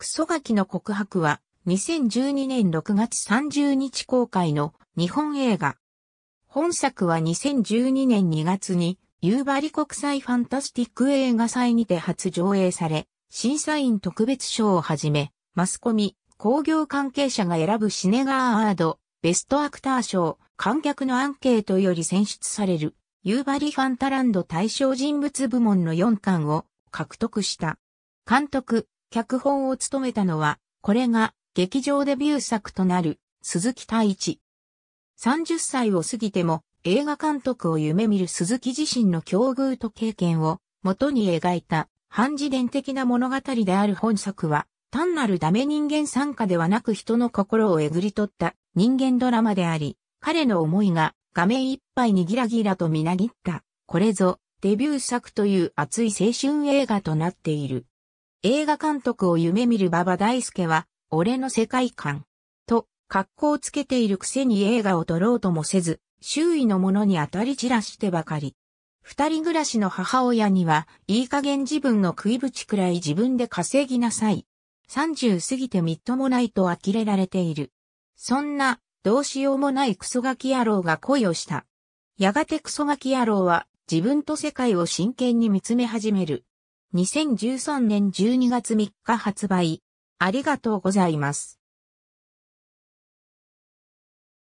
クソガキの告白は2012年6月30日公開の日本映画。本作は2012年2月に夕張国際ファンタスティック映画祭にて初上映され、審査員特別賞をはじめ、マスコミ、工業関係者が選ぶシネガーアード、ベストアクター賞、観客のアンケートより選出される、夕張ファンタランド対象人物部門の4巻を獲得した。監督、脚本を務めたのは、これが劇場デビュー作となる鈴木太一。30歳を過ぎても映画監督を夢見る鈴木自身の境遇と経験を元に描いた半自伝的な物語である本作は単なるダメ人間参加ではなく人の心をえぐり取った人間ドラマであり、彼の思いが画面いっぱいにギラギラとみなぎった、これぞデビュー作という熱い青春映画となっている。映画監督を夢見る馬場大輔は、俺の世界観。と、格好をつけているくせに映画を撮ろうともせず、周囲の者に当たり散らしてばかり。二人暮らしの母親には、いい加減自分の食いぶちくらい自分で稼ぎなさい。三十過ぎてみっともないと呆れられている。そんな、どうしようもないクソガキ野郎が恋をした。やがてクソガキ野郎は、自分と世界を真剣に見つめ始める。2013年12月3日発売。ありがとうございます。